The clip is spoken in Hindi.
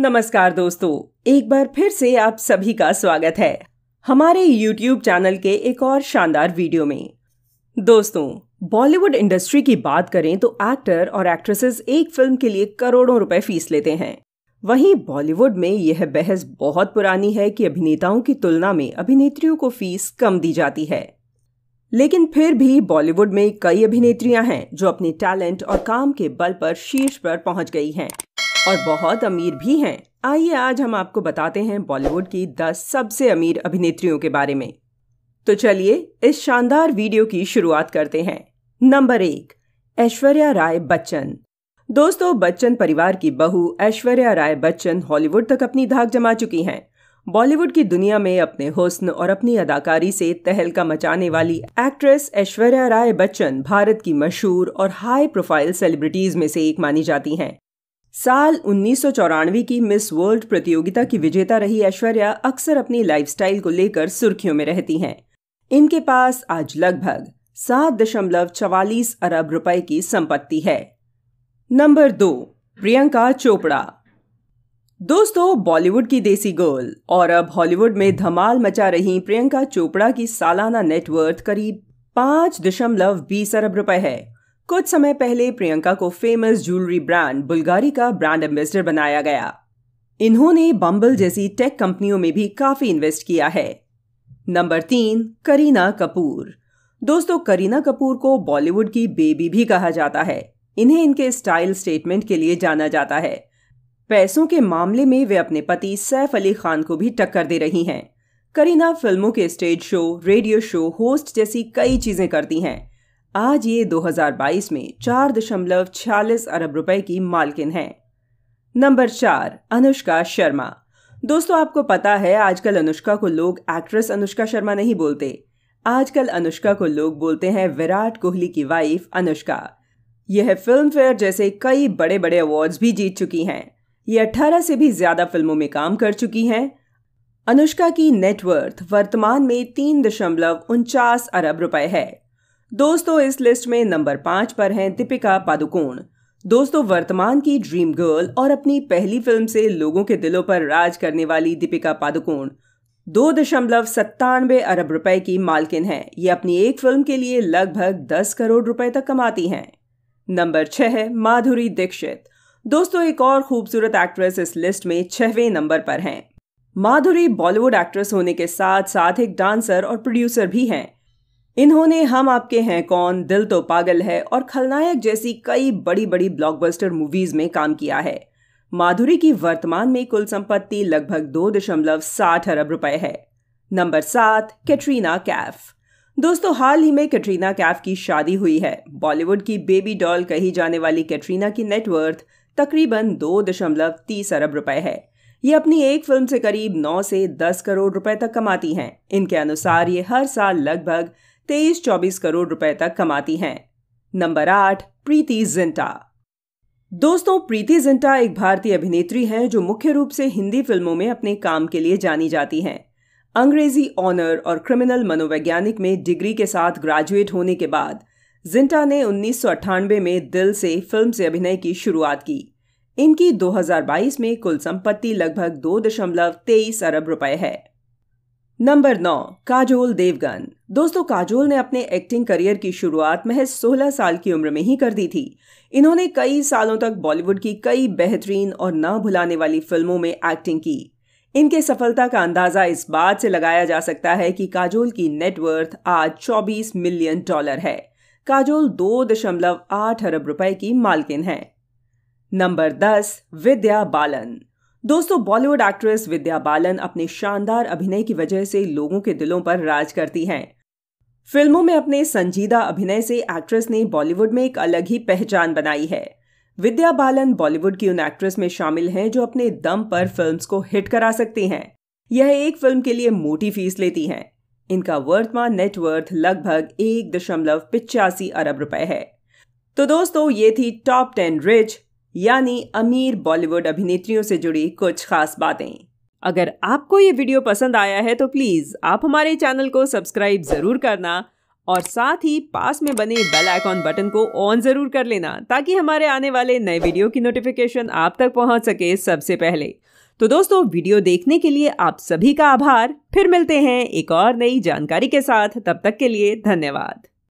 नमस्कार दोस्तों एक बार फिर से आप सभी का स्वागत है हमारे YouTube चैनल के एक और शानदार वीडियो में दोस्तों बॉलीवुड इंडस्ट्री की बात करें तो एक्टर और एक्ट्रेसेस एक फिल्म के लिए करोड़ों रुपए फीस लेते हैं वहीं बॉलीवुड में यह बहस बहुत पुरानी है कि अभिनेताओं की तुलना में अभिनेत्रियों को फीस कम दी जाती है लेकिन फिर भी बॉलीवुड में कई अभिनेत्रियां हैं जो अपने टैलेंट और काम के बल पर शीर्ष पर पहुंच गई हैं और बहुत अमीर भी हैं आइए आज हम आपको बताते हैं बॉलीवुड की 10 सबसे अमीर अभिनेत्रियों के बारे में तो चलिए इस शानदार वीडियो की शुरुआत करते हैं नंबर एक ऐश्वर्या राय बच्चन दोस्तों बच्चन परिवार की बहू ऐश्वर्या राय बच्चन हॉलीवुड तक अपनी धाक जमा चुकी हैं बॉलीवुड की दुनिया में अपने हुस्न और अपनी अदाकारी से तहलका मचाने वाली एक्ट्रेस ऐश्वर्या राय बच्चन भारत की मशहूर और हाई प्रोफाइल सेलिब्रिटीज में से एक मानी जाती हैं साल उन्नीस की मिस वर्ल्ड प्रतियोगिता की विजेता रही ऐश्वर्या अक्सर अपनी लाइफस्टाइल को लेकर सुर्खियों में रहती हैं इनके पास आज लगभग सात दशमलव चवालीस अरब रुपए की संपत्ति है नंबर दो प्रियंका चोपड़ा दोस्तों बॉलीवुड की देसी गर्ल और अब हॉलीवुड में धमाल मचा रही प्रियंका चोपड़ा की सालाना नेटवर्थ करीब पांच दशमलव बीस अरब रुपए है कुछ समय पहले प्रियंका को फेमस ज्वेलरी ब्रांड बुल्गारी का ब्रांड एम्बेसडर बनाया गया इन्होंने बम्बल जैसी टेक कंपनियों में भी काफी इन्वेस्ट किया है नंबर तीन करीना कपूर दोस्तों करीना कपूर को बॉलीवुड की बेबी भी कहा जाता है इन्हें इनके स्टाइल स्टेटमेंट के लिए जाना जाता है पैसों के मामले में वे अपने पति सैफ अली खान को भी टक्कर दे रही हैं करीना फिल्मों के stage show radio show host जैसी कई चीजें करती हैं आज ये 2022 में चार दशमलव छियालीस अरब रुपए की मालकिन है नंबर चार अनुष्का शर्मा दोस्तों आपको पता है आजकल अनुष्का को लोग एक्ट्रेस अनुष्का शर्मा नहीं बोलते आजकल अनुष्का को लोग बोलते हैं विराट कोहली की वाइफ अनुष्का यह फिल्म फेयर जैसे कई बड़े बड़े अवार्ड्स भी जीत चुकी हैं ये अठारह से भी ज्यादा फिल्मों में काम कर चुकी हैं अनुष्का की नेटवर्थ वर्तमान में तीन दशमलव उनचास अरब रुपए है दोस्तों इस लिस्ट में नंबर पांच पर हैं दीपिका पादुकोण दोस्तों वर्तमान की ड्रीम गर्ल और अपनी पहली फिल्म से लोगों के दिलों पर राज करने वाली दीपिका पादुकोण दो दशमलव सत्तानवे अरब रुपए की मालकिन हैं ये अपनी एक फिल्म के लिए लगभग दस करोड़ रुपए तक कमाती हैं नंबर छह माधुरी दीक्षित दोस्तों एक और खूबसूरत एक्ट्रेस इस लिस्ट में छहवें नंबर पर हैं माधुरी बॉलीवुड एक्ट्रेस होने के साथ साथ एक डांसर और प्रोड्यूसर भी हैं इन्होंने हम आपके हैं कौन दिल तो पागल है और खलनायक जैसी कई बड़ी बड़ी ब्लॉकबस्टर मूवीज में काम किया है माधुरी की वर्तमान में कुल संपत्ति लगभग दो दशमलव साठ अरब रुपए है नंबर सात कैटरीना कैफ दोस्तों हाल ही में कैटरीना कैफ की शादी हुई है बॉलीवुड की बेबी डॉल कही जाने वाली कैटरीना की नेटवर्थ तकरीबन दो दशमलव तीस अरब रुपए है ये अपनी एक फिल्म से करीब नौ से दस करोड़ रुपए तक कमाती हैं इनके अनुसार ये हर साल लगभग तेईस चौबीस करोड़ रुपए तक कमाती हैं नंबर आठ प्रीति जिंटा दोस्तों प्रीति जिंटा एक भारतीय अभिनेत्री हैं जो मुख्य रूप से हिंदी फिल्मों में अपने काम के लिए जानी जाती हैं अंग्रेजी ऑनर और क्रिमिनल मनोवैज्ञानिक में डिग्री के साथ ग्रेजुएट होने के बाद जिंटा ने उन्नीस में दिल से फिल्म से अभिनय की शुरुआत की इनकी 2022 में कुल संपत्ति लगभग दो दशमलव तेईस अरब रुपए है नंबर नौ काजोल देवगन दोस्तों काजोल ने अपने एक्टिंग करियर की शुरुआत महज 16 साल की उम्र में ही कर दी थी इन्होंने कई सालों तक बॉलीवुड की कई बेहतरीन और ना भुलाने वाली फिल्मों में एक्टिंग की इनके सफलता का अंदाजा इस बात से लगाया जा सकता है कि काजोल की नेटवर्थ आज 24 मिलियन डॉलर है काजोल दो दशमलव आठ अरब रुपए की मालकिन है नंबर दस विद्या बालन दोस्तों बॉलीवुड एक्ट्रेस विद्या बालन अपने शानदार अभिनय की वजह से लोगों के दिलों पर राज करती हैं फिल्मों में अपने संजीदा अभिनय से एक्ट्रेस ने बॉलीवुड में एक अलग ही पहचान बनाई है विद्या बालन बॉलीवुड की उन एक्ट्रेस में शामिल हैं जो अपने दम पर फिल्म्स को हिट करा सकती हैं यह एक फिल्म के लिए मोटी फीस लेती हैं इनका वर्तमान नेटवर्थ लगभग एक दशमलव पिचासी अरब रुपए है तो दोस्तों ये थी टॉप टेन रिच यानी अमीर बॉलीवुड अभिनेत्रियों से जुड़ी कुछ खास बातें अगर आपको ये वीडियो पसंद आया है तो प्लीज़ आप हमारे चैनल को सब्सक्राइब ज़रूर करना और साथ ही पास में बने बेल आइकॉन बटन को ऑन ज़रूर कर लेना ताकि हमारे आने वाले नए वीडियो की नोटिफिकेशन आप तक पहुंच सके सबसे पहले तो दोस्तों वीडियो देखने के लिए आप सभी का आभार फिर मिलते हैं एक और नई जानकारी के साथ तब तक के लिए धन्यवाद